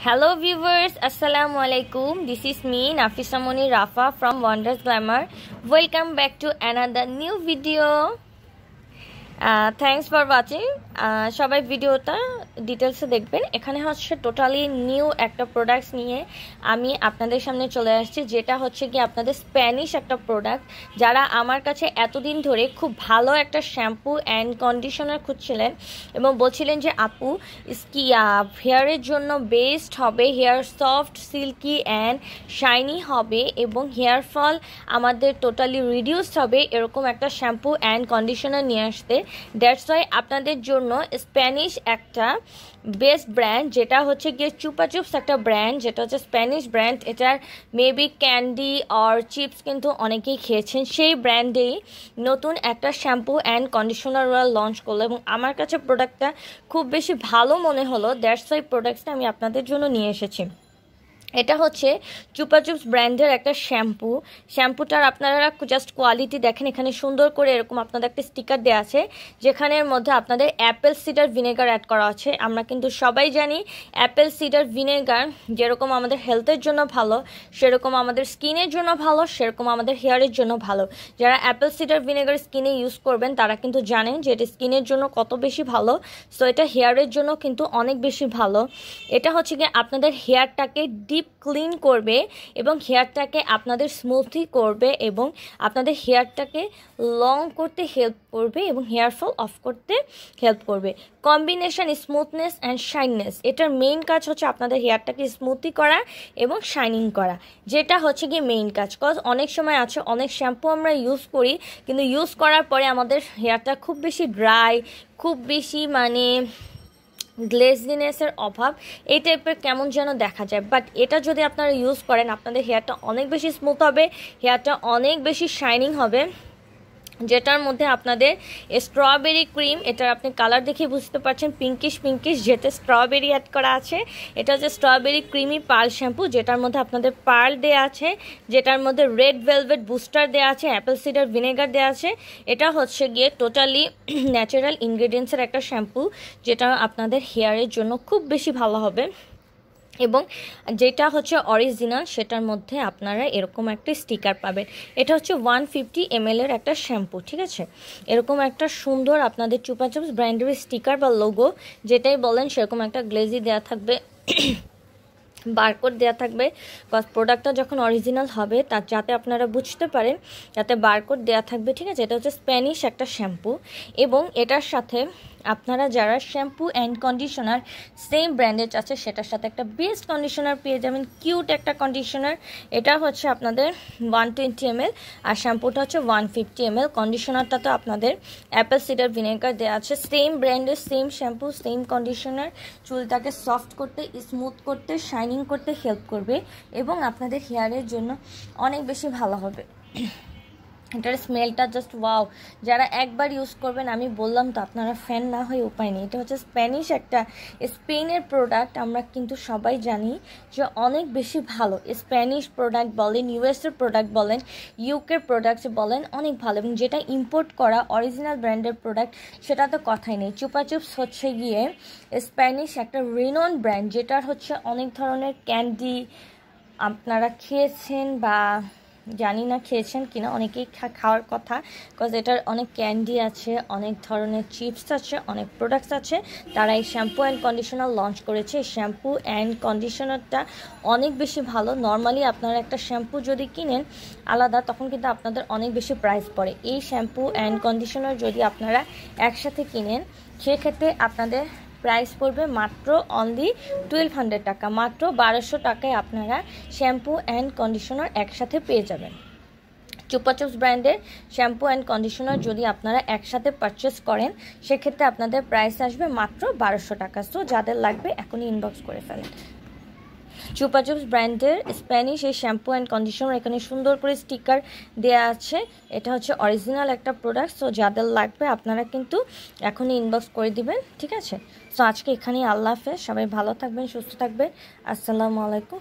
Hello viewers, Assalamualaikum. alaikum. This is me Nafisa Moni Rafa from Wonders Glamour. Welcome back to another new video. Thanks for watching সবাই ভিডিওটা ডিটেলসে দেখবেন এখানে হচ্ছে totally new একটা products নিয়ে আমি আপনাদের সামনে চলে আসছি যেটা হচ্ছে কি আপনাদের স্প্যানিশ একটা প্রোডাক্ট যারা আমার কাছে এতদিন ধরে খুব ভালো একটা শ্যাম্পু অ্যান্ড কন্ডিশনার খুঁজছিলেন এবং বলছিলেন যে আপু স্কিয়া হেয়ারের জন্য বেস্ট হবে hair soft silky and shiny হবে এবং হেয়ার ফল আমাদের টোটালি রিডিউসড হবে এরকম একটা শ্যাম্পু অ্যান্ড কন্ডিশনার নিয়ে আসতে দ্যাটস ওয়াই আপনাদের জন্য স্প্যানিশ একটা বেস্ট ব্র্যান্ড যেটা হচ্ছে গিয়ে চুপাচুপস একটা ব্র্যান্ড যেটা হচ্ছে স্প্যানিশ ব্র্যান্ড এটার মেবি ক্যান্ডি অর চিপস কিন্তু অনেকেই খেয়েছেন সেই ব্র্যান্ডেই নতুন একটা শ্যাম্পু অ্যান্ড কন্ডিশনার ওরা লঞ্চ করলো এবং আমার কাছে প্রোডাক্টটা খুব বেশি ভালো মনে হলো দ্যাটস ওয়াই প্রোডাক্টসটা আমি আপনাদের জন্য নিয়ে এসেছি এটা হচ্ছে চুপাচুপস ব্র্যান্ডের একটা শ্যাম্পু শ্যাম্পুটার আপনারা জাস্ট কোয়ালিটি দেখেন এখানে সুন্দর করে এরকম আপনাদের একটা স্টিকার দেওয়া আছে যেখানের মধ্যে আপনাদের অ্যাপেল সিডার ভিনেগার অ্যাড করা আছে আমরা কিন্তু সবাই জানি অ্যাপেল সিডার ভিনেগার যেরকম আমাদের হেলথের জন্য ভালো সেরকম আমাদের স্কিনের জন্য ভালো সেরকম আমাদের হেয়ারের জন্য ভালো যারা অ্যাপেল সিডার ভিনেগার স্কিনে ইউজ করবেন তারা কিন্তু জানেন যে এটা স্কিনের জন্য কত বেশি ভালো সো এটা হেয়ারের জন্য কিন্তু অনেক বেশি ভালো এটা হচ্ছে গিয়ে আপনাদের হেয়ারটাকে ডিপ ডিপ ক্লিন করবে এবং হেয়ারটাকে আপনাদের স্মুথি করবে এবং আপনাদের হেয়ারটাকে লং করতে হেল্প করবে এবং হেয়ার ফল অফ করতে হেল্প করবে কম্বিনেশন স্মুথনেস অ্যান্ড শাইননেস এটার মেইন কাজ হচ্ছে আপনাদের হেয়ারটাকে স্মুথি করা এবং শাইনিং করা যেটা হচ্ছে গিয়ে মেইন কাজ কজ অনেক সময় আছে অনেক শ্যাম্পু আমরা ইউজ করি কিন্তু ইউজ করার পরে আমাদের হেয়ারটা খুব বেশি ড্রাই খুব বেশি মানে গ্লেজলিনেসের অভাব এই টাইপের কেমন যেন দেখা যায় বাট এটা যদি আপনারা ইউজ করেন আপনাদের হেয়ারটা অনেক বেশি স্মুথ হবে হেয়ারটা অনেক বেশি শাইনিং হবে যেটার মধ্যে আপনাদের স্ট্রবেরি ক্রিম এটার আপনি কালার দেখে বুঝতে পারছেন পিঙ্কিশ পিঙ্কিশ যেতে স্ট্রবেরি অ্যাড করা আছে এটা হচ্ছে স্ট্রবেরি ক্রিমি পাল শ্যাম্পু যেটার মধ্যে আপনাদের পার্ল দেওয়া আছে যেটার মধ্যে রেড ভেলভেট বুস্টার দেওয়া আছে অ্যাপেল সিডার ভিনেগার দেওয়া আছে এটা হচ্ছে গিয়ে টোটালি ন্যাচারাল ইনগ্রেডিয়েন্টসের একটা শ্যাম্পু যেটা আপনাদের হেয়ারের জন্য খুব বেশি ভালো হবে এবং যেটা হচ্ছে অরিজিনাল সেটার মধ্যে আপনারা এরকম একটা স্টিকার পাবেন এটা হচ্ছে ওয়ান ফিফটি এর একটা শ্যাম্পু ঠিক আছে এরকম একটা সুন্দর আপনাদের চুপাচুপস ব্র্যান্ডের স্টিকার বা লোগো যেটাই বলেন সেরকম একটা গ্লেজি দেওয়া থাকবে বারকোড দেওয়া থাকবে বা প্রোডাক্টটা যখন অরিজিনাল হবে তার যাতে আপনারা বুঝতে পারেন যাতে বারকোড দেওয়া থাকবে ঠিক আছে এটা হচ্ছে স্প্যানিশ একটা শ্যাম্পু এবং এটার সাথে আপনারা যারা শ্যাম্পু অ্যান্ড কন্ডিশনার সেম ব্র্যান্ডের আছে সেটার সাথে একটা বেস্ট কন্ডিশনার পেয়ে যাবেন কিউট একটা কন্ডিশনার এটা হচ্ছে আপনাদের ওয়ান টোয়েন্টি এমএল আর শ্যাম্পুটা হচ্ছে ওয়ান ফিফটি এমএল কন্ডিশনারটা তো আপনাদের অ্যাপেল সিডার ভিনেগার দেওয়া আছে সেম ব্র্যান্ডের সেম শ্যাম্পু সেম কন্ডিশনার চুলটাকে সফট করতে স্মুথ করতে শাইন শাইনিং করতে হেল্প করবে এবং আপনাদের হেয়ারের জন্য অনেক বেশি ভালো হবে এটার স্মেলটা জাস্ট ওয়াও যারা একবার ইউজ করবেন আমি বললাম তো আপনারা ফ্যান না হয়ে উপায় নেই এটা হচ্ছে স্প্যানিশ একটা স্পেনের প্রোডাক্ট আমরা কিন্তু সবাই জানি যে অনেক বেশি ভালো স্প্যানিশ প্রোডাক্ট বলেন ইউএসের প্রোডাক্ট বলেন ইউকের প্রোডাক্ট বলেন অনেক ভালো এবং যেটা ইম্পোর্ট করা অরিজিনাল ব্র্যান্ডের প্রোডাক্ট সেটা তো কথাই নেই চুপাচুপস হচ্ছে গিয়ে স্প্যানিশ একটা রিনন ব্র্যান্ড যেটার হচ্ছে অনেক ধরনের ক্যান্ডি আপনারা খেয়েছেন বা জানি না খেয়েছেন কিনা অনেকেই খাওয়ার কথা বিকজ এটার অনেক ক্যান্ডি আছে অনেক ধরনের চিপস আছে অনেক প্রোডাক্টস আছে তারা এই শ্যাম্পু অ্যান্ড কন্ডিশনার লঞ্চ করেছে এই শ্যাম্পু অ্যান্ড কন্ডিশনারটা অনেক বেশি ভালো নর্মালি আপনারা একটা শ্যাম্পু যদি কিনেন আলাদা তখন কিন্তু আপনাদের অনেক বেশি প্রাইস পড়ে এই শ্যাম্পু অ্যান্ড কন্ডিশনার যদি আপনারা একসাথে কিনেন সেক্ষেত্রে আপনাদের প্রাইস পড়বে মাত্র অনলি টুয়েলভ হান্ড্রেড টাকা মাত্র বারোশো টাকায় আপনারা শ্যাম্পু অ্যান্ড কন্ডিশনার একসাথে পেয়ে যাবেন চুপাচুপস ব্র্যান্ডের শ্যাম্পু অ্যান্ড কন্ডিশনার যদি আপনারা একসাথে পারচেস করেন সেক্ষেত্রে আপনাদের প্রাইস আসবে মাত্র বারোশো টাকা সো যাদের লাগবে এখনই ইনবক্স করে ফেলেন চুপাচুপস ব্র্যান্ডের স্প্যানিশ এই শ্যাম্পু অ্যান্ড কন্ডিশনার এখানে সুন্দর করে স্টিকার দেয়া আছে এটা হচ্ছে অরিজিনাল একটা প্রোডাক্ট সো যাদের লাগবে আপনারা কিন্তু এখনই ইনবক্স করে দিবেন ঠিক আছে সো আজকে এখানেই আল্লাহ হাফেজ সবাই ভালো থাকবেন সুস্থ থাকবেন আসসালামু আলাইকুম